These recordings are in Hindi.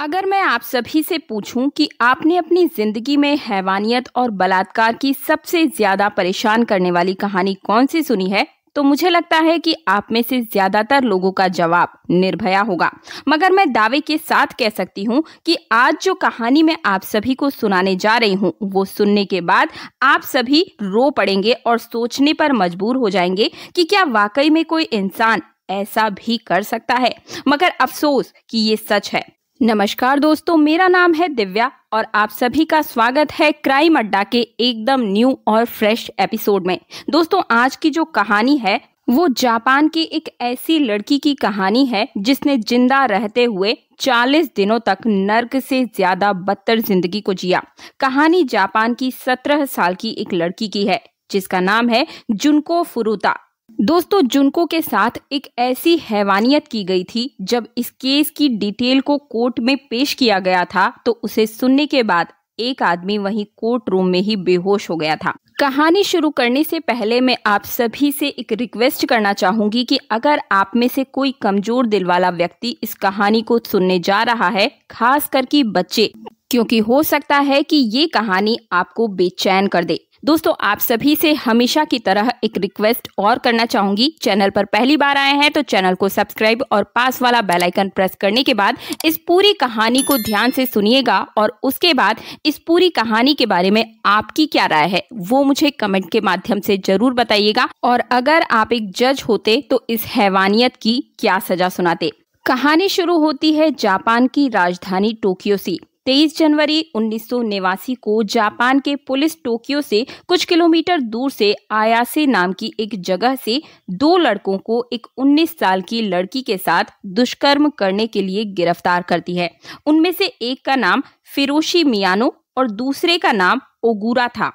अगर मैं आप सभी से पूछूं कि आपने अपनी ज़िंदगी में हैवानियत और बलात्कार की सबसे ज़्यादा परेशान करने वाली कहानी कौन सी सुनी है तो मुझे लगता है कि आप में से ज्यादातर लोगों का जवाब निर्भया होगा मगर मैं दावे के साथ कह सकती हूँ कि आज जो कहानी मैं आप सभी को सुनाने जा रही हूँ वो सुनने के बाद आप सभी रो पड़ेंगे और सोचने पर मजबूर हो जाएंगे कि क्या वाकई में कोई इंसान ऐसा भी कर सकता है मगर अफसोस कि ये सच है नमस्कार दोस्तों मेरा नाम है दिव्या और आप सभी का स्वागत है क्राइम अड्डा के एकदम न्यू और फ्रेश एपिसोड में दोस्तों आज की जो कहानी है वो जापान की एक ऐसी लड़की की कहानी है जिसने जिंदा रहते हुए 40 दिनों तक नर्क से ज्यादा बदतर जिंदगी को जिया कहानी जापान की 17 साल की एक लड़की की है जिसका नाम है जुनको फुरुता दोस्तों जुनको के साथ एक ऐसी हैवानियत की गई थी जब इस केस की डिटेल को कोर्ट में पेश किया गया था तो उसे सुनने के बाद एक आदमी वहीं कोर्ट रूम में ही बेहोश हो गया था कहानी शुरू करने से पहले मैं आप सभी से एक रिक्वेस्ट करना चाहूंगी कि अगर आप में से कोई कमजोर दिल वाला व्यक्ति इस कहानी को सुनने जा रहा है खास करके बच्चे क्योंकि हो सकता है कि ये कहानी आपको बेचैन कर दे दोस्तों आप सभी से हमेशा की तरह एक रिक्वेस्ट और करना चाहूंगी चैनल पर पहली बार आए हैं तो चैनल को सब्सक्राइब और पास वाला बेल आइकन प्रेस करने के बाद इस पूरी कहानी को ध्यान से सुनिएगा और उसके बाद इस पूरी कहानी के बारे में आपकी क्या राय है वो मुझे कमेंट के माध्यम से जरूर बताइएगा और अगर आप एक जज होते तो इस हैवानियत की क्या सजा सुनाते कहानी शुरू होती है जापान की राजधानी टोक्यो से 23 जनवरी उन्नीस को जापान के पुलिस टोक्यो से कुछ किलोमीटर दूर से आयासे नाम की एक जगह से दो लड़कों को एक 19 साल की लड़की के साथ दुष्कर्म करने के लिए गिरफ्तार करती है उनमें से एक का नाम फिरोशी मियानो और दूसरे का नाम ओगुरा था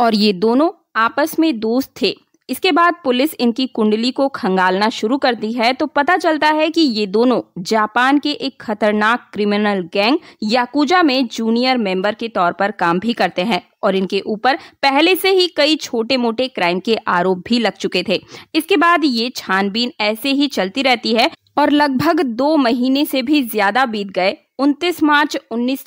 और ये दोनों आपस में दोस्त थे इसके बाद पुलिस इनकी कुंडली को खंगालना शुरू कर दी है तो पता चलता है कि ये दोनों जापान के एक खतरनाक क्रिमिनल गैंग याकूजा में जूनियर मेंबर के तौर पर काम भी करते हैं और इनके ऊपर पहले से ही कई छोटे मोटे क्राइम के आरोप भी लग चुके थे इसके बाद ये छानबीन ऐसे ही चलती रहती है और लगभग दो महीने से भी ज्यादा बीत गए 29 मार्च उन्नीस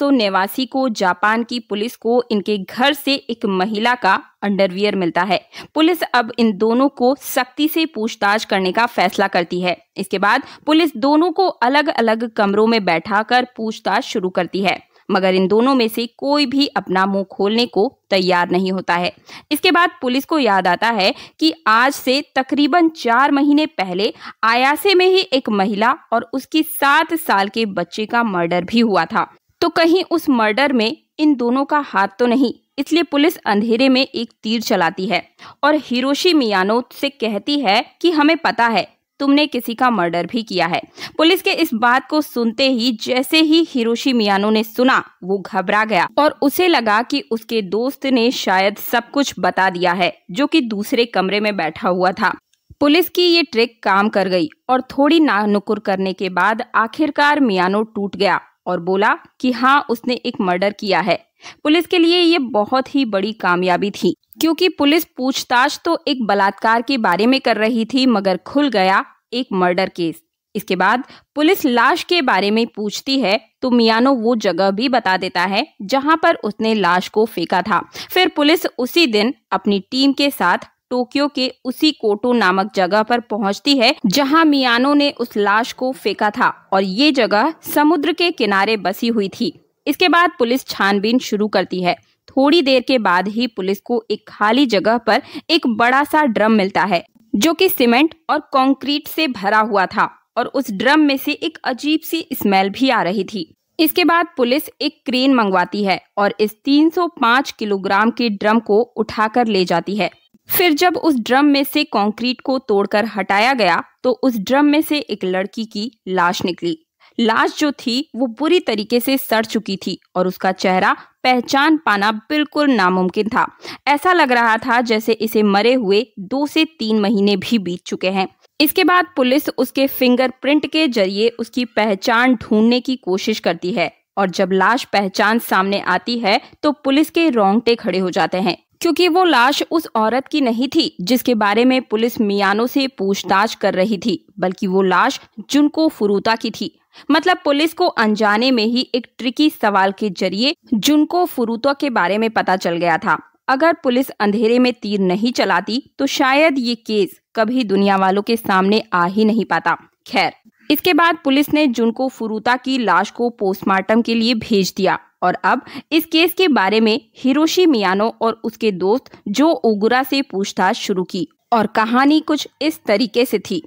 को जापान की पुलिस को इनके घर से एक महिला का अंडरवियर मिलता है पुलिस अब इन दोनों को सख्ती से पूछताछ करने का फैसला करती है इसके बाद पुलिस दोनों को अलग अलग कमरों में बैठाकर पूछताछ शुरू करती है मगर इन दोनों में से कोई भी अपना मुंह खोलने को तैयार नहीं होता है इसके बाद पुलिस को याद आता है कि आज से तकरीबन चार महीने पहले आयासे में ही एक महिला और उसकी सात साल के बच्चे का मर्डर भी हुआ था तो कहीं उस मर्डर में इन दोनों का हाथ तो नहीं इसलिए पुलिस अंधेरे में एक तीर चलाती है और हिरोशी मियानो से कहती है कि हमें पता है तुमने किसी का मर्डर भी किया है पुलिस के इस बात को सुनते ही जैसे ही हिरोशी मियानो ने सुना वो घबरा गया और उसे लगा कि उसके दोस्त ने शायद सब कुछ बता दिया है जो कि दूसरे कमरे में बैठा हुआ था पुलिस की ये ट्रिक काम कर गई और थोड़ी नानुकुर करने के बाद आखिरकार मियानो टूट गया और बोला कि हाँ उसने एक मर्डर किया है पुलिस के लिए ये बहुत ही बड़ी कामयाबी थी क्योंकि पुलिस पूछताछ तो एक बलात्कार के बारे में कर रही थी मगर खुल गया एक मर्डर केस इसके बाद पुलिस लाश के बारे में पूछती है तो मियानो वो जगह भी बता देता है जहां पर उसने लाश को फेंका था फिर पुलिस उसी दिन अपनी टीम के साथ टोक्यो के उसी कोटो नामक जगह पर पहुंचती है जहां मियानो ने उस लाश को फेंका था और ये जगह समुद्र के किनारे बसी हुई थी इसके बाद पुलिस छानबीन शुरू करती है थोड़ी देर के बाद ही पुलिस को एक खाली जगह पर एक बड़ा सा ड्रम मिलता है जो कि सीमेंट और कंक्रीट से भरा हुआ था और उस ड्रम में से एक अजीब सी स्मेल भी आ रही थी इसके बाद पुलिस एक क्रेन मंगवाती है और इस 305 किलोग्राम के ड्रम को उठाकर ले जाती है फिर जब उस ड्रम में से कंक्रीट को तोड़कर हटाया गया तो उस ड्रम में से एक लड़की की लाश निकली लाश जो थी वो बुरी तरीके से सड़ चुकी थी और उसका चेहरा पहचान पाना बिल्कुल नामुमकिन था ऐसा लग रहा था जैसे इसे मरे हुए दो से तीन महीने भी बीत चुके हैं इसके बाद पुलिस उसके फिंगरप्रिंट के जरिए उसकी पहचान ढूंढने की कोशिश करती है और जब लाश पहचान सामने आती है तो पुलिस के रोंगटे खड़े हो जाते हैं क्योंकि वो लाश उस औरत की नहीं थी जिसके बारे में पुलिस मियानो से पूछताछ कर रही थी बल्कि वो लाश जुनको फुरूता की थी मतलब पुलिस को अनजाने में ही एक ट्रिकी सवाल के जरिए जुनको फुरूता के बारे में पता चल गया था अगर पुलिस अंधेरे में तीर नहीं चलाती तो शायद ये केस कभी दुनिया वालों के सामने आ ही नहीं पाता खैर इसके बाद पुलिस ने जुनको फुरूता की लाश को पोस्टमार्टम के लिए भेज दिया और अब इस केस के बारे में हिरोशी मियानो और उसके दोस्त जो ओगुरा से पूछताछ शुरू की और कहानी कुछ इस तरीके से थी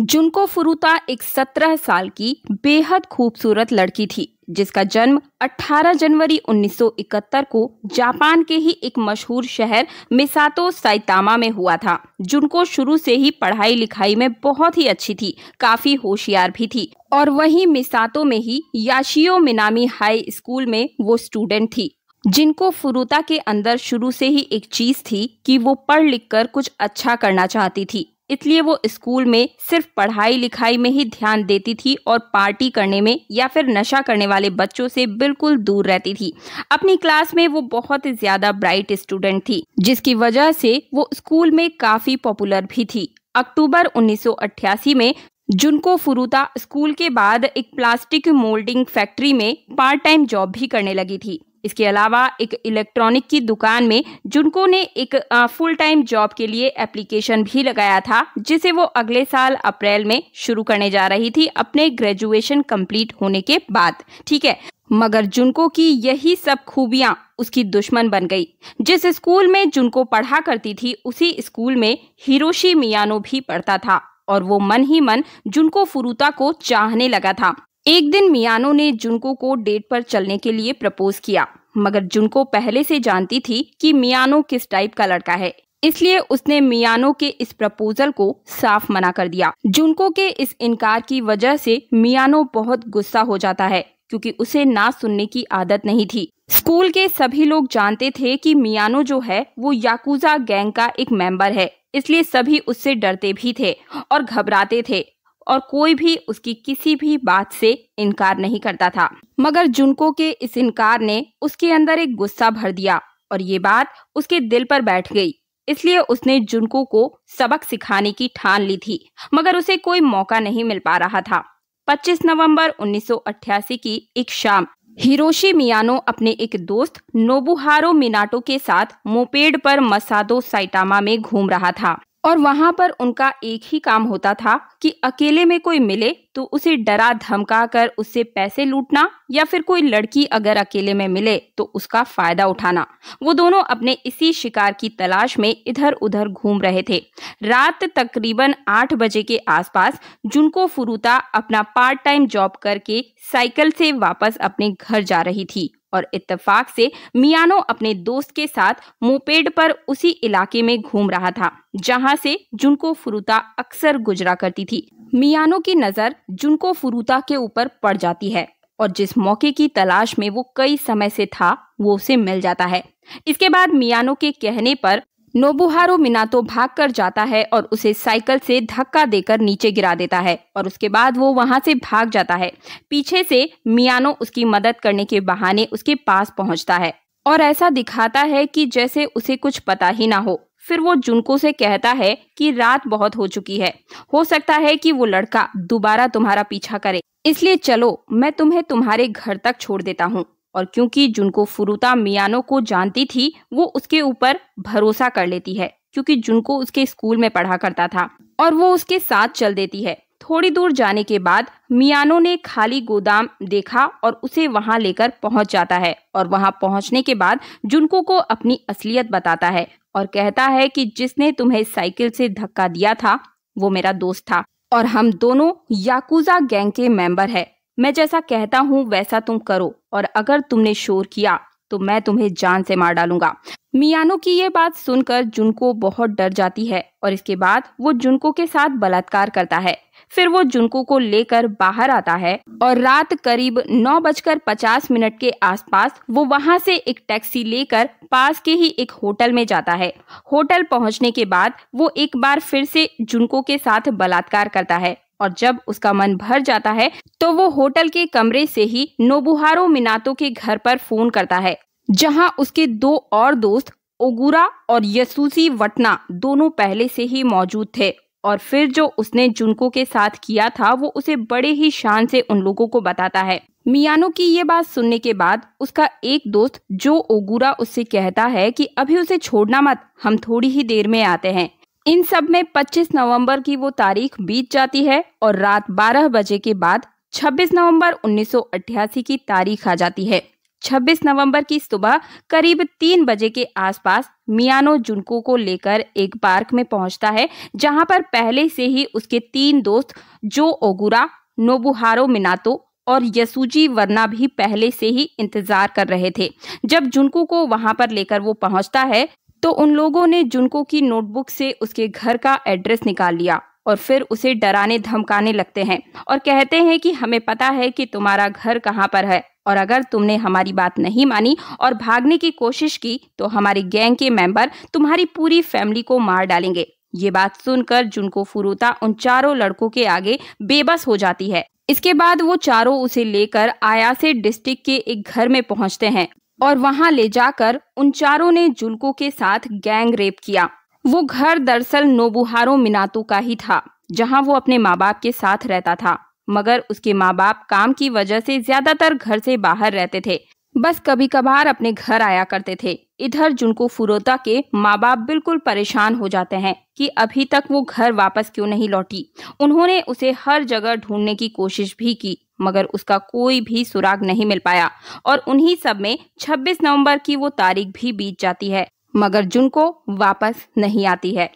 जुनको फुरुता एक सत्रह साल की बेहद खूबसूरत लड़की थी जिसका जन्म 18 जनवरी 1971 को जापान के ही एक मशहूर शहर मिसातो साइतामा में हुआ था जिनको शुरू से ही पढ़ाई लिखाई में बहुत ही अच्छी थी काफी होशियार भी थी और वहीं मिसातो में ही याशियो मिनामी हाई स्कूल में वो स्टूडेंट थी जिनको फुरुता के अंदर शुरू से ही एक चीज थी कि वो पढ़ लिख कर कुछ अच्छा करना चाहती थी इसलिए वो स्कूल में सिर्फ पढ़ाई लिखाई में ही ध्यान देती थी और पार्टी करने में या फिर नशा करने वाले बच्चों से बिल्कुल दूर रहती थी अपनी क्लास में वो बहुत ज्यादा ब्राइट स्टूडेंट थी जिसकी वजह से वो स्कूल में काफी पॉपुलर भी थी अक्टूबर 1988 में जुनको फुरुता स्कूल के बाद एक प्लास्टिक मोल्डिंग फैक्ट्री में पार्ट टाइम जॉब भी करने लगी थी इसके अलावा एक इलेक्ट्रॉनिक की दुकान में जुनको ने एक फुल टाइम जॉब के लिए एप्लीकेशन भी लगाया था जिसे वो अगले साल अप्रैल में शुरू करने जा रही थी अपने ग्रेजुएशन कंप्लीट होने के बाद ठीक है मगर जुनको की यही सब खूबियां उसकी दुश्मन बन गई जिस स्कूल में जुनको पढ़ा करती थी उसी स्कूल में हिरोशी मियानो भी पढ़ता था और वो मन ही मन जुनको फुरुता को चाहने लगा था एक दिन मियानो ने जुनको को डेट पर चलने के लिए प्रपोज किया मगर जुनको पहले से जानती थी कि मियानो किस टाइप का लड़का है इसलिए उसने मियानो के इस प्रपोजल को साफ मना कर दिया जुनको के इस इनकार की वजह से मियानो बहुत गुस्सा हो जाता है क्योंकि उसे ना सुनने की आदत नहीं थी स्कूल के सभी लोग जानते थे कि मियानो जो है वो याकूजा गैंग का एक मेंबर है इसलिए सभी उससे डरते भी थे और घबराते थे और कोई भी उसकी किसी भी बात से इनकार नहीं करता था मगर जुनको के इस इनकार ने उसके अंदर एक गुस्सा भर दिया और ये बात उसके दिल पर बैठ गई इसलिए उसने जुनको को सबक सिखाने की ठान ली थी मगर उसे कोई मौका नहीं मिल पा रहा था 25 नवंबर 1988 की एक शाम हिरोशी मियानो अपने एक दोस्त नोबुहारो मिनाटो के साथ मोपेड पर मसादो साइटामा में घूम रहा था और वहां पर उनका एक ही काम होता था कि अकेले में कोई मिले तो उसे डरा धमका कर उससे पैसे लूटना या फिर कोई लड़की अगर अकेले में मिले तो उसका फायदा उठाना वो दोनों अपने इसी शिकार की तलाश में इधर उधर घूम रहे थे रात तकरीबन आठ बजे के आसपास जुनको फुरुता अपना पार्ट टाइम जॉब करके साइकिल से वापस अपने घर जा रही थी और इत्तेफाक से मियानो अपने दोस्त के साथ मोपेड पर उसी इलाके में घूम रहा था जहां से जुनको फुरुता अक्सर गुजरा करती थी मियानो की नज़र जिनको फुरुता के ऊपर पड़ जाती है और जिस मौके की तलाश में वो कई समय से था वो उसे मिल जाता है इसके बाद मियानो के कहने पर नोबुहारो मिनातो भाग कर जाता है और उसे साइकिल से धक्का देकर नीचे गिरा देता है और उसके बाद वो वहां से भाग जाता है पीछे से मियानो उसकी मदद करने के बहाने उसके पास पहुंचता है और ऐसा दिखाता है कि जैसे उसे कुछ पता ही ना हो फिर वो जुनको से कहता है कि रात बहुत हो चुकी है हो सकता है कि वो लड़का दोबारा तुम्हारा पीछा करे इसलिए चलो मैं तुम्हें तुम्हारे घर तक छोड़ देता हूँ और क्योंकि जुनको फुरुता मियानो को जानती थी वो उसके ऊपर भरोसा कर लेती है क्योंकि जुनको उसके स्कूल में पढ़ा करता था और वो उसके साथ चल देती है थोड़ी दूर जाने के बाद मियानो ने खाली गोदाम देखा और उसे वहां लेकर पहुंच जाता है और वहां पहुंचने के बाद जुनको को अपनी असलियत बताता है और कहता है कि जिसने तुम्हें साइकिल से धक्का दिया था वो मेरा दोस्त था और हम दोनों याकूजा गैंग के मेंबर है मैं जैसा कहता हूँ वैसा तुम करो और अगर तुमने शोर किया तो मैं तुम्हें जान से मार डालूंगा मियानो की ये बात सुनकर जुनको बहुत डर जाती है और इसके बाद वो जुनको के साथ बलात्कार करता है फिर वो जुनको को लेकर बाहर आता है और रात करीब नौ बजकर पचास मिनट के आसपास वो वहाँ से एक टैक्सी लेकर पास के ही एक होटल में जाता है होटल पहुँचने के बाद वो एक बार फिर से जुनको के साथ बलात्कार करता है और जब उसका मन भर जाता है तो वो होटल के कमरे से ही नोबुहारो मिनातो के घर पर फोन करता है जहां उसके दो और दोस्त ओगुरा और यसूसी वटना दोनों पहले से ही मौजूद थे और फिर जो उसने जुनको के साथ किया था वो उसे बड़े ही शान से उन लोगों को बताता है मियानो की ये बात सुनने के बाद उसका एक दोस्त जो ओगुरा उससे कहता है कि अभी उसे छोड़ना मत हम थोड़ी ही देर में आते हैं इन सब में 25 नवंबर की वो तारीख बीत जाती है और रात 12 बजे के बाद 26 नवंबर 1988 की तारीख आ जाती है 26 नवंबर की सुबह करीब तीन बजे के आसपास मियानो जुनको को लेकर एक पार्क में पहुंचता है जहां पर पहले से ही उसके तीन दोस्त जो ओगुरा नोबुहारो मिनातो और यसूजी वर्ना भी पहले से ही इंतजार कर रहे थे जब जुनकू को वहां पर लेकर वो पहुंचता है तो उन लोगों ने जुनको की नोटबुक से उसके घर का एड्रेस निकाल लिया और फिर उसे डराने धमकाने लगते हैं और कहते हैं कि हमें पता है कि तुम्हारा घर कहाँ पर है और अगर तुमने हमारी बात नहीं मानी और भागने की कोशिश की तो हमारे गैंग के मेंबर तुम्हारी पूरी फैमिली को मार डालेंगे ये बात सुनकर जुनको फुरूता उन चारों लड़कों के आगे बेबस हो जाती है इसके बाद वो चारों उसे लेकर आयासे डिस्ट्रिक्ट के एक घर में पहुंचते हैं और वहां ले जाकर उन चारों ने जुल्को के साथ गैंग रेप किया वो घर दरअसल नोबुहारो मिनातो का ही था जहां वो अपने माँ बाप के साथ रहता था मगर उसके माँ बाप काम की वजह से ज्यादातर घर से बाहर रहते थे बस कभी कभार अपने घर आया करते थे इधर जुनको फुरोता के माँ बाप बिल्कुल परेशान हो जाते हैं कि अभी तक वो घर वापस क्यों नहीं लौटी उन्होंने उसे हर जगह ढूंढने की कोशिश भी की मगर उसका कोई भी सुराग नहीं मिल पाया और उन्हीं सब में 26 नवंबर की वो तारीख भी बीत जाती है मगर जुनको वापस नहीं आती है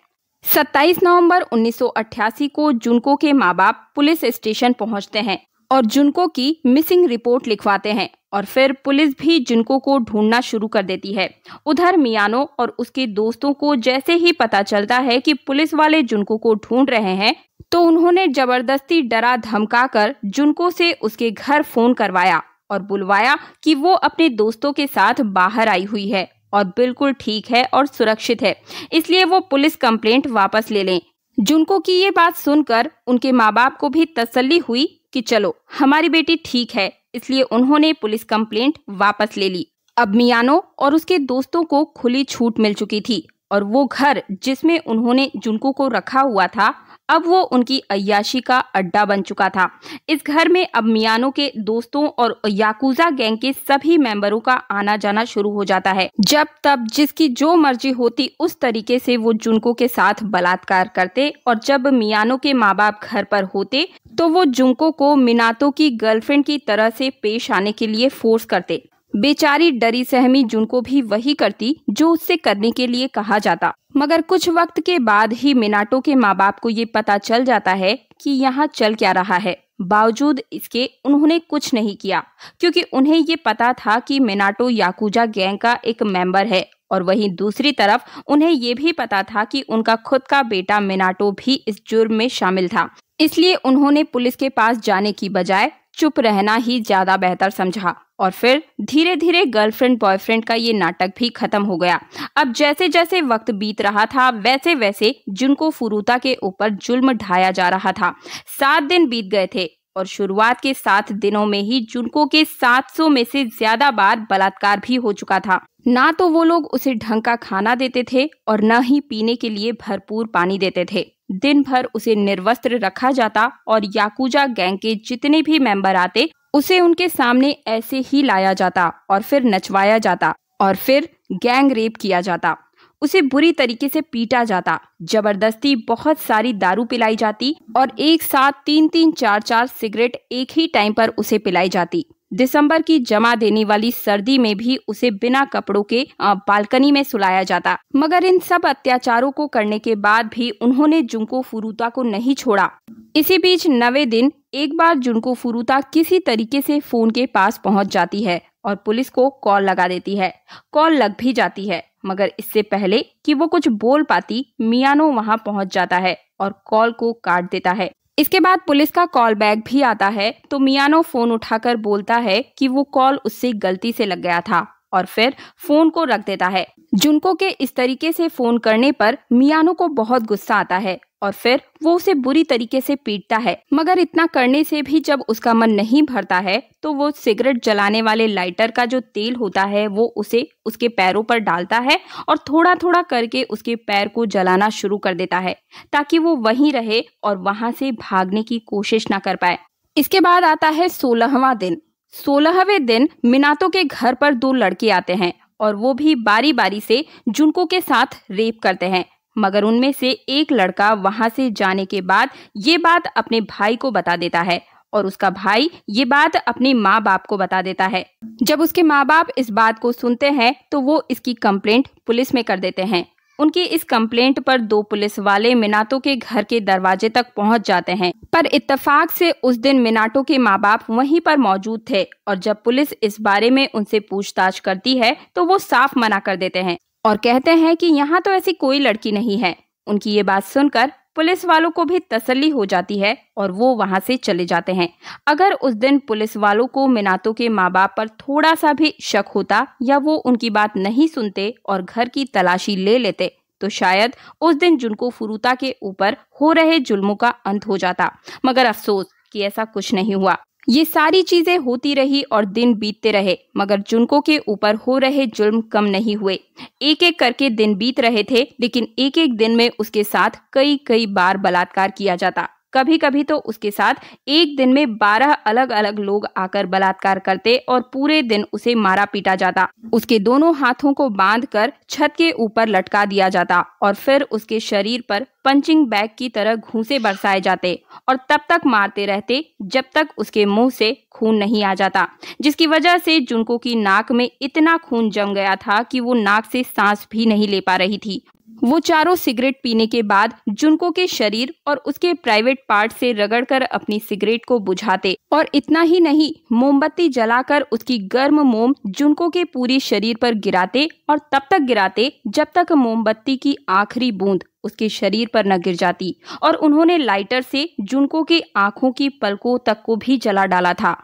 27 नवंबर 1988 को जुनको के माँ बाप पुलिस स्टेशन पहुँचते हैं और जुनको की मिसिंग रिपोर्ट लिखवाते हैं और फिर पुलिस भी जिनको को ढूंढना शुरू कर देती है उधर मियानो और उसके दोस्तों को जैसे ही पता चलता है कि पुलिस वाले जुनको को ढूंढ रहे हैं तो उन्होंने जबरदस्ती डरा धमका कर जुनको से उसके घर फोन करवाया और बुलवाया कि वो अपने दोस्तों के साथ बाहर आई हुई है और बिल्कुल ठीक है और सुरक्षित है इसलिए वो पुलिस कंप्लेंट वापस ले लें जुनको की ये बात सुनकर उनके माँ बाप को भी तसल्ली हुई कि चलो हमारी बेटी ठीक है इसलिए उन्होंने पुलिस कंप्लेंट वापस ले ली अब मियानो और उसके दोस्तों को खुली छूट मिल चुकी थी और वो घर जिसमें उन्होंने जुनकू को रखा हुआ था अब वो उनकी अयाशी का अड्डा बन चुका था इस घर में अब मियानो के दोस्तों और याकूजा गैंग के सभी मेंबरों का आना जाना शुरू हो जाता है जब तब जिसकी जो मर्जी होती उस तरीके से वो जुनको के साथ बलात्कार करते और जब मियानो के माँ बाप घर पर होते तो वो जुनको को मिनातो की गर्लफ्रेंड की तरह से पेश आने के लिए फोर्स करते बेचारी डरी सहमी जुन को भी वही करती जो उससे करने के लिए कहा जाता मगर कुछ वक्त के बाद ही मिनाटो के माँ बाप को ये पता चल जाता है कि यहाँ चल क्या रहा है बावजूद इसके उन्होंने कुछ नहीं किया क्योंकि उन्हें ये पता था कि मिनाटो याकूजा गैंग का एक मेंबर है और वहीं दूसरी तरफ उन्हें ये भी पता था कि उनका खुद का बेटा मिनाटो भी इस जुर्म में शामिल था इसलिए उन्होंने पुलिस के पास जाने की बजाय चुप रहना ही ज़्यादा बेहतर समझा और फिर धीरे धीरे गर्लफ्रेंड बॉयफ्रेंड का ये नाटक भी खत्म हो गया अब जैसे जैसे वक्त बीत रहा था वैसे वैसे जिनको फुरूता के ऊपर जुल्म ढाया जा रहा था सात दिन बीत गए थे और शुरुआत के सात दिनों में ही जुनको के 700 में से ज्यादा बार बलात्कार भी हो चुका था ना तो वो लोग उसे ढंग का खाना देते थे और न ही पीने के लिए भरपूर पानी देते थे दिन भर उसे निर्वस्त्र रखा जाता और याकूजा गैंग के जितने भी मेंबर आते उसे उनके सामने ऐसे ही लाया जाता और फिर नचवाया जाता और फिर गैंग रेप किया जाता उसे बुरी तरीके से पीटा जाता जबरदस्ती बहुत सारी दारू पिलाई जाती और एक साथ तीन तीन चार चार सिगरेट एक ही टाइम पर उसे पिलाई जाती दिसंबर की जमा देने वाली सर्दी में भी उसे बिना कपड़ों के बालकनी में सुलाया जाता मगर इन सब अत्याचारों को करने के बाद भी उन्होंने जुमको फुरुता को नहीं छोड़ा इसी बीच नवे दिन एक बार जुनको फुरूता किसी तरीके से फोन के पास पहुंच जाती है और पुलिस को कॉल लगा देती है कॉल लग भी जाती है मगर इससे पहले कि वो कुछ बोल पाती मियानो वहां पहुंच जाता है और कॉल को काट देता है इसके बाद पुलिस का कॉल बैक भी आता है तो मियानो फोन उठाकर बोलता है कि वो कॉल उससे गलती से लग गया था और फिर फोन को रख देता है जुनको के इस तरीके से फोन करने पर मियानो को बहुत गुस्सा आता है और फिर वो उसे बुरी तरीके से पीटता है मगर इतना करने से भी जब उसका मन नहीं भरता है तो वो सिगरेट जलाने वाले लाइटर का जो तेल होता है वो उसे उसके पैरों पर डालता है और थोड़ा थोड़ा करके उसके पैर को जलाना शुरू कर देता है ताकि वो वहीं रहे और वहां से भागने की कोशिश ना कर पाए इसके बाद आता है सोलहवा दिन सोलहवें दिन मिनातों के घर पर दो लड़के आते हैं और वो भी बारी बारी से जुनको के साथ रेप करते हैं मगर उनमें से एक लड़का वहां से जाने के बाद ये बात अपने भाई को बता देता है और उसका भाई ये बात अपने माँ बाप को बता देता है जब उसके माँ बाप इस बात को सुनते हैं तो वो इसकी कंप्लेंट पुलिस में कर देते हैं उनकी इस कंप्लेंट पर दो पुलिस वाले मिनाटो के घर के दरवाजे तक पहुंच जाते हैं पर इत्तेफाक से उस दिन मिनाटो के माँ बाप वहीं पर मौजूद थे और जब पुलिस इस बारे में उनसे पूछताछ करती है तो वो साफ मना कर देते हैं और कहते हैं कि यहाँ तो ऐसी कोई लड़की नहीं है उनकी ये बात सुनकर पुलिस वालों को भी तसल्ली हो जाती है और वो वहाँ से चले जाते हैं अगर उस दिन पुलिस वालों को मिनातो के माँ बाप पर थोड़ा सा भी शक होता या वो उनकी बात नहीं सुनते और घर की तलाशी ले लेते तो शायद उस दिन जुनको फुरुता के ऊपर हो रहे जुल्मों का अंत हो जाता मगर अफसोस कि ऐसा कुछ नहीं हुआ ये सारी चीजें होती रही और दिन बीतते रहे मगर जुनको के ऊपर हो रहे जुल्म कम नहीं हुए एक एक करके दिन बीत रहे थे लेकिन एक एक दिन में उसके साथ कई कई बार बलात्कार किया जाता कभी कभी तो उसके साथ एक दिन में बारह अलग अलग लोग आकर बलात्कार करते और पूरे दिन उसे मारा पीटा जाता उसके दोनों हाथों को बांध कर छत के ऊपर लटका दिया जाता और फिर उसके शरीर पर पंचिंग बैग की तरह घूसे बरसाए जाते और तब तक मारते रहते जब तक उसके मुंह से खून नहीं आ जाता जिसकी वजह से जुनको की नाक में इतना खून जम गया था कि वो नाक से सांस भी नहीं ले पा रही थी वो चारों सिगरेट पीने के बाद जुनको के शरीर और उसके प्राइवेट पार्ट से रगड़कर अपनी सिगरेट को बुझाते और इतना ही नहीं मोमबत्ती जलाकर उसकी गर्म मोम जुनको के पूरे शरीर पर गिराते और तब तक गिराते जब तक मोमबत्ती की आखिरी बूंद उसके शरीर पर न गिर जाती और उन्होंने लाइटर से जुनको के आंखों की पलकों तक को भी जला डाला था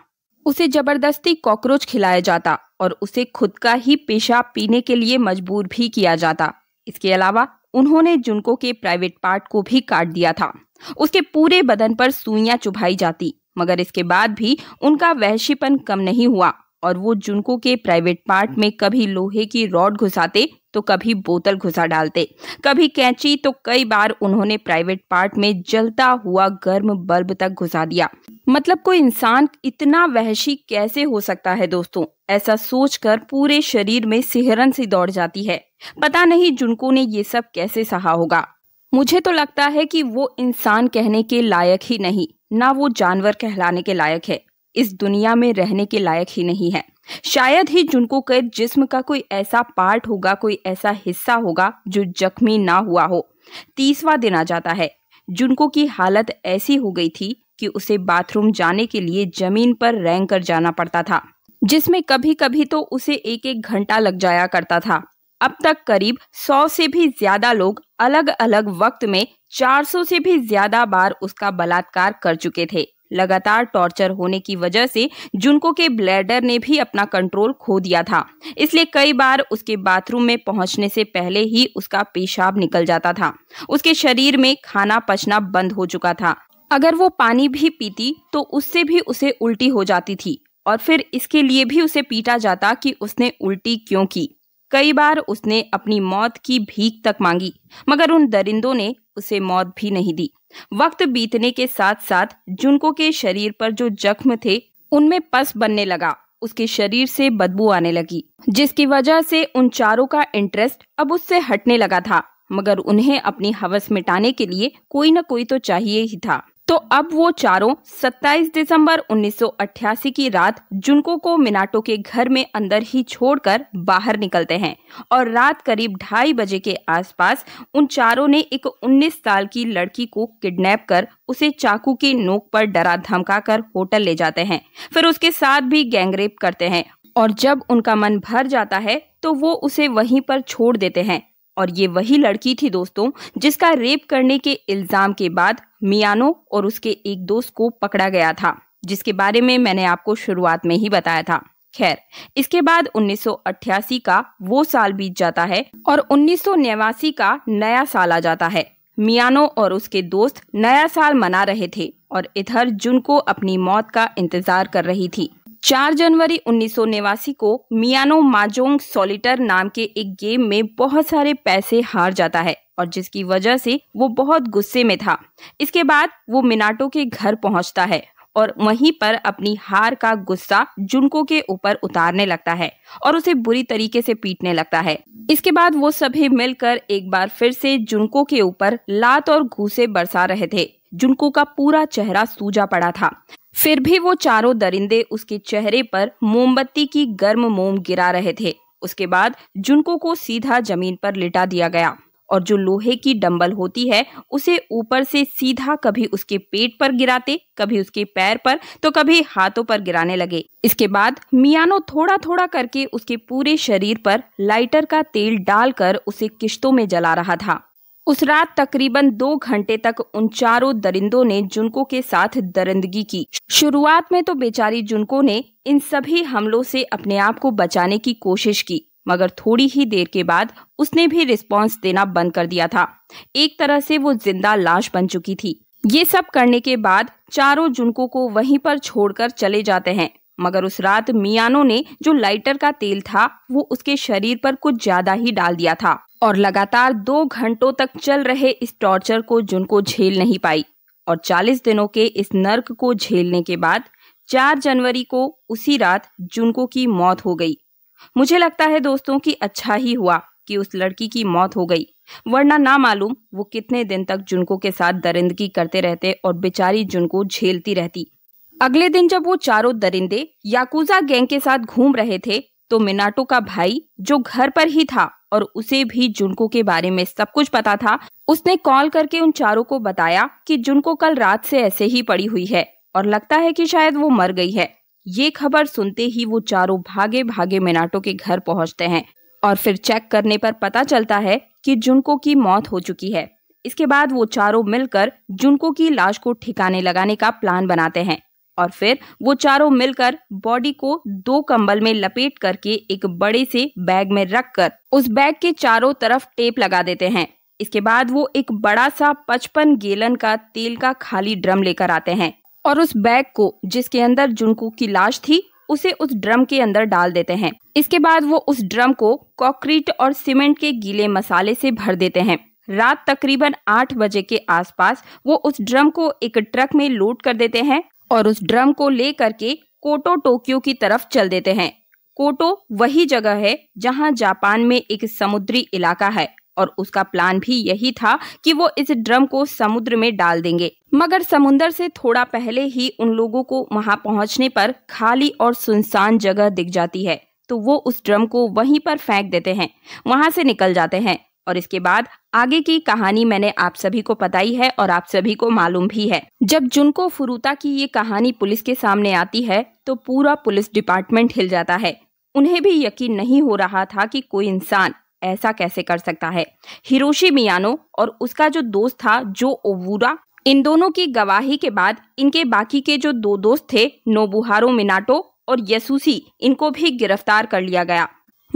उसे जबरदस्ती कॉकरोच खिलाया जाता और उसे खुद का ही पेशाब पीने के लिए मजबूर भी किया जाता इसके अलावा उन्होंने जुनको के प्राइवेट पार्ट को भी काट दिया था उसके पूरे बदन पर सुइयां चुभाई जाती मगर इसके बाद भी उनका वहशीपन कम नहीं हुआ और वो जुनको के प्राइवेट पार्ट में कभी लोहे की रॉड घुसाते तो कभी बोतल घुसा डालते कभी कैंची तो कई बार उन्होंने प्राइवेट पार्ट में जलता हुआ गर्म बल्ब तक घुसा दिया मतलब कोई इंसान इतना वहशी कैसे हो सकता है दोस्तों ऐसा सोचकर पूरे शरीर में सिहरन सी दौड़ जाती है पता नहीं जुनको ने ये सब कैसे सहा होगा मुझे तो लगता है कि वो इंसान कहने के लायक ही नहीं ना वो जानवर कहलाने के लायक है इस दुनिया में रहने के लायक ही नहीं है शायद ही जुनको के जिस्म का कोई ऐसा पार्ट होगा कोई ऐसा हिस्सा होगा जो जख्मी ना हुआ हो तीसवा दिन आ जाता है जुनको की हालत ऐसी हो गई थी कि उसे बाथरूम जाने के लिए जमीन पर रेंग कर जाना पड़ता था जिसमें कभी कभी तो उसे एक एक घंटा लग जाया करता था अब तक करीब 100 से भी ज्यादा लोग अलग अलग वक्त में 400 से भी ज्यादा बार उसका बलात्कार कर चुके थे लगातार टॉर्चर होने की वजह से जुनको के ब्लैडर ने भी अपना कंट्रोल खो दिया था इसलिए कई बार उसके बाथरूम में पहुंचने से पहले ही उसका पेशाब निकल जाता था उसके शरीर में खाना पचना बंद हो चुका था अगर वो पानी भी पीती तो उससे भी उसे उल्टी हो जाती थी और फिर इसके लिए भी उसे पीटा जाता कि उसने उल्टी क्यों की कई बार उसने अपनी मौत की भीख तक मांगी मगर उन दरिंदों ने उसे मौत भी नहीं दी वक्त बीतने के साथ साथ जुनको के शरीर पर जो जख्म थे उनमें पस बनने लगा उसके शरीर से बदबू आने लगी जिसकी वजह से उन चारों का इंटरेस्ट अब उससे हटने लगा था मगर उन्हें अपनी हवस मिटाने के लिए कोई न कोई तो चाहिए ही था तो अब वो चारों 27 दिसंबर 1988 की रात जुनको को मिनाटो के घर में अंदर ही छोड़कर बाहर निकलते हैं और रात करीब ढाई बजे के आसपास उन चारों ने एक 19 साल की लड़की को किडनैप कर उसे चाकू की नोक पर डरा धमका कर होटल ले जाते हैं फिर उसके साथ भी गैंगरेप करते हैं और जब उनका मन भर जाता है तो वो उसे वहीं पर छोड़ देते हैं और ये वही लड़की थी दोस्तों जिसका रेप करने के इल्ज़ाम के बाद मियानो और उसके एक दोस्त को पकड़ा गया था जिसके बारे में मैंने आपको शुरुआत में ही बताया था खैर इसके बाद 1988 का वो साल बीत जाता है और उन्नीस का नया साल आ जाता है मियानो और उसके दोस्त नया साल मना रहे थे और इधर जुन को अपनी मौत का इंतजार कर रही थी चार जनवरी उन्नीस को मियानो माजोंग सॉलिटर नाम के एक गेम में बहुत सारे पैसे हार जाता है और जिसकी वजह से वो बहुत गुस्से में था इसके बाद वो मिनाटो के घर पहुंचता है और वहीं पर अपनी हार का गुस्सा जुनको के ऊपर उतारने लगता है और उसे बुरी तरीके से पीटने लगता है इसके बाद वो सभी मिलकर एक बार फिर से जुनको के ऊपर लात और घूसे बरसा रहे थे जुनको का पूरा चेहरा सूजा पड़ा था फिर भी वो चारों दरिंदे उसके चेहरे पर मोमबत्ती की गर्म मोम गिरा रहे थे उसके बाद जुनको को सीधा जमीन पर लिटा दिया गया और जो लोहे की डंबल होती है उसे ऊपर से सीधा कभी उसके पेट पर गिराते कभी उसके पैर पर तो कभी हाथों पर गिराने लगे इसके बाद मियानो थोड़ा थोड़ा करके उसके पूरे शरीर पर लाइटर का तेल डालकर उसे किश्तों में जला रहा था उस रात तकरीबन दो घंटे तक उन चारों दरिंदों ने जुनको के साथ दरिंदगी की शुरुआत में तो बेचारी जुनको ने इन सभी हमलों से अपने आप को बचाने की कोशिश की मगर थोड़ी ही देर के बाद उसने भी रिस्पांस देना बंद कर दिया था एक तरह से वो जिंदा लाश बन चुकी थी ये सब करने के बाद चारों जुनको को वहीं पर छोड़कर चले जाते हैं मगर उस रात मियानो ने जो लाइटर का तेल था वो उसके शरीर पर कुछ ज्यादा ही डाल दिया था और लगातार दो घंटों तक चल रहे इस टॉर्चर को जुनको झेल नहीं पाई और 40 दिनों के इस नर्क को झेलने के बाद 4 जनवरी को उसी रात जुनको की मौत हो गई मुझे लगता है दोस्तों कि अच्छा ही हुआ कि उस लड़की की मौत हो गई वरना ना मालूम वो कितने दिन तक जुनको के साथ दरिंदगी करते रहते और बेचारी जुनको झेलती रहती अगले दिन जब वो चारों दरिंदे याकूजा गैंग के साथ घूम रहे थे तो मिनाटो का भाई जो घर पर ही था और उसे भी जुनको के बारे में सब कुछ पता था उसने कॉल करके उन चारों को बताया कि जुनको कल रात से ऐसे ही पड़ी हुई है और लगता है कि शायद वो मर गई है ये खबर सुनते ही वो चारों भागे भागे मिनाटो के घर पहुंचते हैं और फिर चेक करने पर पता चलता है कि जुनको की मौत हो चुकी है इसके बाद वो चारों मिलकर जुनको की लाश को ठिकाने लगाने का प्लान बनाते हैं और फिर वो चारों मिलकर बॉडी को दो कंबल में लपेट करके एक बड़े से बैग में रखकर उस बैग के चारों तरफ टेप लगा देते हैं इसके बाद वो एक बड़ा सा पचपन गेलन का तेल का खाली ड्रम लेकर आते हैं और उस बैग को जिसके अंदर जुनकू की लाश थी उसे उस ड्रम के अंदर डाल देते हैं इसके बाद वो उस ड्रम को कॉक्रीट और सीमेंट के गीले मसाले से भर देते हैं रात तकरीबन आठ बजे के आसपास वो उस ड्रम को एक ट्रक में लोड कर देते हैं और उस ड्रम को लेकर के कोटो टोक्यो की तरफ चल देते हैं कोटो वही जगह है जहां जापान में एक समुद्री इलाका है और उसका प्लान भी यही था कि वो इस ड्रम को समुद्र में डाल देंगे मगर समुन्दर से थोड़ा पहले ही उन लोगों को वहां पहुंचने पर खाली और सुनसान जगह दिख जाती है तो वो उस ड्रम को वहीं पर फेंक देते हैं वहां से निकल जाते हैं और इसके बाद आगे की कहानी मैंने आप सभी को बताई है और आप सभी को मालूम भी है जब जुनको फुरुता की ये कहानी पुलिस के सामने आती है तो पूरा पुलिस डिपार्टमेंट हिल जाता है उन्हें भी यकीन नहीं हो रहा था कि कोई इंसान ऐसा कैसे कर सकता है हिरोशी मियानो और उसका जो दोस्त था जो ओवूरा इन दोनों की गवाही के बाद इनके बाकी के जो दो दोस्त थे नोबुहारो मिनाटो और यसूसी इनको भी गिरफ्तार कर लिया गया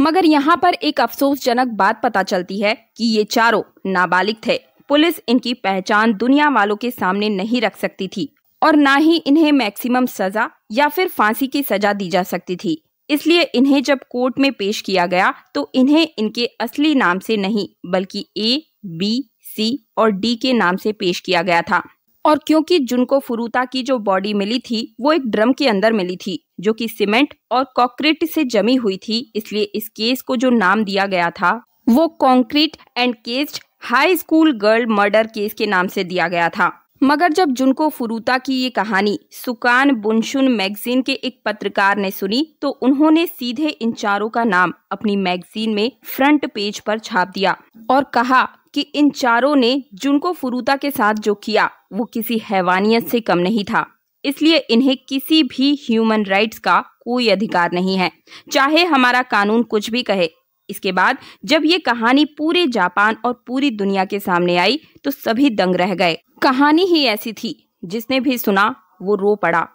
मगर यहाँ पर एक अफसोसजनक बात पता चलती है कि ये चारों नाबालिग थे पुलिस इनकी पहचान दुनिया वालों के सामने नहीं रख सकती थी और ना ही इन्हें मैक्सिमम सजा या फिर फांसी की सजा दी जा सकती थी इसलिए इन्हें जब कोर्ट में पेश किया गया तो इन्हें इनके असली नाम से नहीं बल्कि ए बी सी और डी के नाम से पेश किया गया था और क्योंकि जुनको फुरूता की जो बॉडी मिली थी वो एक ड्रम के अंदर मिली थी जो कि सीमेंट और कॉन्क्रीट से जमी हुई थी इसलिए इस केस को जो नाम दिया गया था वो concrete encased high school girl murder case के नाम से दिया गया था मगर जब जुनको फुरूता की ये कहानी सुकान बुनशुन मैगजीन के एक पत्रकार ने सुनी तो उन्होंने सीधे इन चारों का नाम अपनी मैगजीन में फ्रंट पेज पर छाप दिया और कहा कि इन चारों ने जुनको फुरूता के साथ जो किया वो किसी हैवानियत से कम नहीं था इसलिए इन्हें किसी भी ह्यूमन राइट्स का कोई अधिकार नहीं है चाहे हमारा कानून कुछ भी कहे इसके बाद जब ये कहानी पूरे जापान और पूरी दुनिया के सामने आई तो सभी दंग रह गए कहानी ही ऐसी थी जिसने भी सुना वो रो पड़ा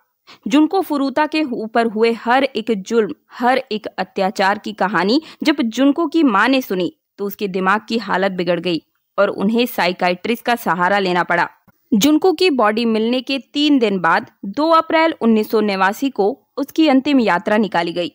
जुनको फुरूता के ऊपर हुए हर एक जुल्म हर एक अत्याचार की कहानी जब जुनको की माँ ने सुनी तो उसके दिमाग की हालत बिगड़ गई और उन्हें साइकाइट्रिस्ट का सहारा लेना पड़ा जुनकू की बॉडी मिलने के तीन दिन बाद 2 अप्रैल उन्नीस को उसकी अंतिम यात्रा निकाली गई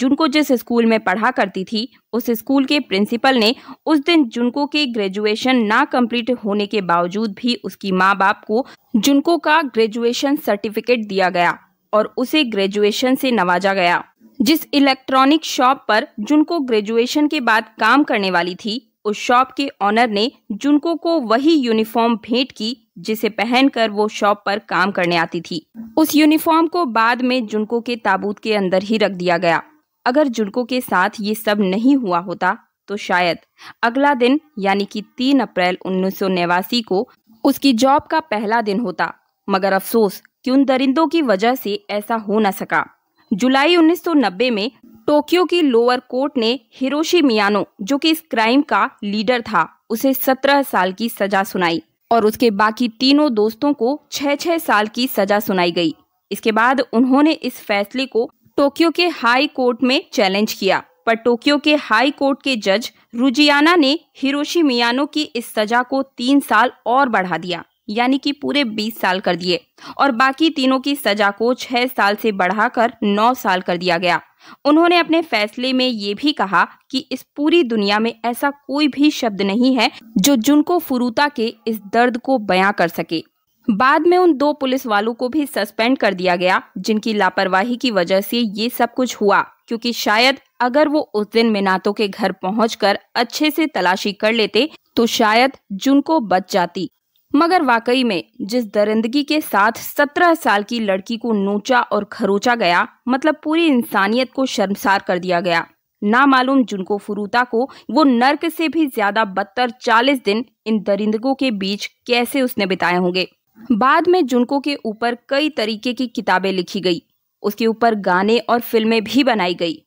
जुनको जिस स्कूल में पढ़ा करती थी उस स्कूल के प्रिंसिपल ने उस दिन जुनको के ग्रेजुएशन ना कंप्लीट होने के बावजूद भी उसकी माँ बाप को जुनको का ग्रेजुएशन सर्टिफिकेट दिया गया और उसे ग्रेजुएशन से नवाजा गया जिस इलेक्ट्रॉनिक शॉप पर जुनको ग्रेजुएशन के बाद काम करने वाली थी उस शॉप के ऑनर ने जुनको को वही यूनिफॉर्म भेंट की जिसे पहनकर वो शॉप पर काम करने आती थी उस यूनिफॉर्म को बाद में जुनको के ताबूत के अंदर ही रख दिया गया अगर जुनको के साथ ये सब नहीं हुआ होता तो शायद अगला दिन यानी कि तीन अप्रैल उन्नीस को उसकी जॉब का पहला दिन होता मगर अफसोस कि उन दरिंदों की वजह से ऐसा हो न सका जुलाई 1990 में टोक्यो की लोअर कोर्ट ने हिरोशी मियानो जो कि इस क्राइम का लीडर था उसे 17 साल की सजा सुनाई और उसके बाकी तीनों दोस्तों को छह छह साल की सजा सुनाई गई इसके बाद उन्होंने इस फैसले को टोक्यो के हाई कोर्ट में चैलेंज किया पर टोक्यो के हाई कोर्ट के जज रुजियाना ने हिरोशी मियानो की इस सजा को तीन साल और बढ़ा दिया यानी कि पूरे 20 साल कर दिए और बाकी तीनों की सजा को 6 साल से बढ़ाकर 9 साल कर दिया गया उन्होंने अपने फैसले में ये भी कहा कि इस पूरी दुनिया में ऐसा कोई भी शब्द नहीं है जो जुनको फुरूता के इस दर्द को बयां कर सके बाद में उन दो पुलिस वालों को भी सस्पेंड कर दिया गया जिनकी लापरवाही की वजह से ये सब कुछ हुआ क्योंकि शायद अगर वो उस दिन मिनातो के घर पहुंचकर अच्छे से तलाशी कर लेते तो शायद जुन को बच जाती मगर वाकई में जिस दरिंदगी के साथ सत्रह साल की लड़की को नोचा और खरोचा गया मतलब पूरी इंसानियत को शर्मसार कर दिया गया ना मालूम जिनको फुरूता को वो नर्क से भी ज्यादा बदतर चालीस दिन इन दरिंदगों के बीच कैसे उसने बिताए होंगे बाद में जुनको के ऊपर कई तरीके की किताबें लिखी गई उसके ऊपर गाने और फिल्में भी बनाई गई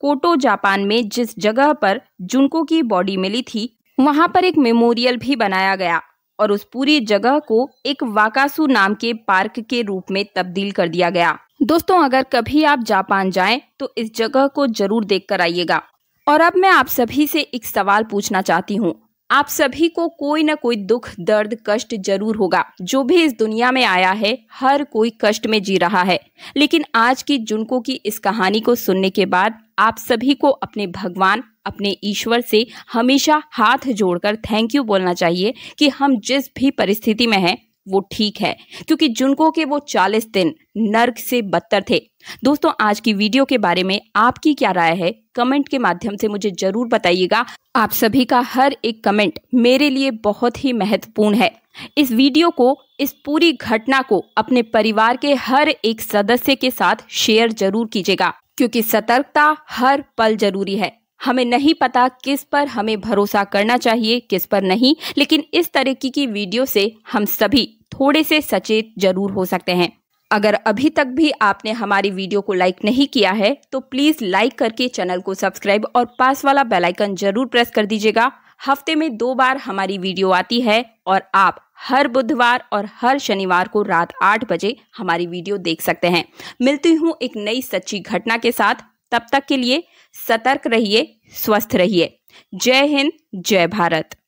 कोटो जापान में जिस जगह पर जुनको की बॉडी मिली थी वहां पर एक मेमोरियल भी बनाया गया और उस पूरी जगह को एक वाकासु नाम के पार्क के रूप में तब्दील कर दिया गया दोस्तों अगर कभी आप जापान जाएं तो इस जगह को जरूर देख कर आइएगा और अब मैं आप सभी से एक सवाल पूछना चाहती हूँ आप सभी को कोई ना कोई दुख दर्द कष्ट जरूर होगा जो भी इस दुनिया में आया है हर कोई कष्ट में जी रहा है लेकिन आज की जुनको की इस कहानी को सुनने के बाद आप सभी को अपने भगवान अपने ईश्वर से हमेशा हाथ जोड़कर थैंक यू बोलना चाहिए कि हम जिस भी परिस्थिति में हैं वो ठीक है क्योंकि जुनको के वो चालीस दिन नर्क से बदतर थे दोस्तों आज की वीडियो के बारे में आपकी क्या राय है कमेंट के माध्यम से मुझे ज़रूर बताइएगा आप सभी का हर एक कमेंट मेरे लिए बहुत ही महत्वपूर्ण है इस वीडियो को इस पूरी घटना को अपने परिवार के हर एक सदस्य के साथ शेयर जरूर कीजिएगा क्योंकि सतर्कता हर पल जरूरी है हमें नहीं पता किस पर हमें भरोसा करना चाहिए किस पर नहीं लेकिन इस तरीके की वीडियो से हम सभी थोड़े से सचेत जरूर हो सकते हैं अगर अभी तक भी आपने हमारी वीडियो को लाइक नहीं किया है तो प्लीज़ लाइक करके चैनल को सब्सक्राइब और पास वाला बेल आइकन जरूर प्रेस कर दीजिएगा हफ्ते में दो बार हमारी वीडियो आती है और आप हर बुधवार और हर शनिवार को रात आठ बजे हमारी वीडियो देख सकते हैं मिलती हूँ एक नई सच्ची घटना के साथ तब तक के लिए सतर्क रहिए स्वस्थ रहिए जय हिंद जय भारत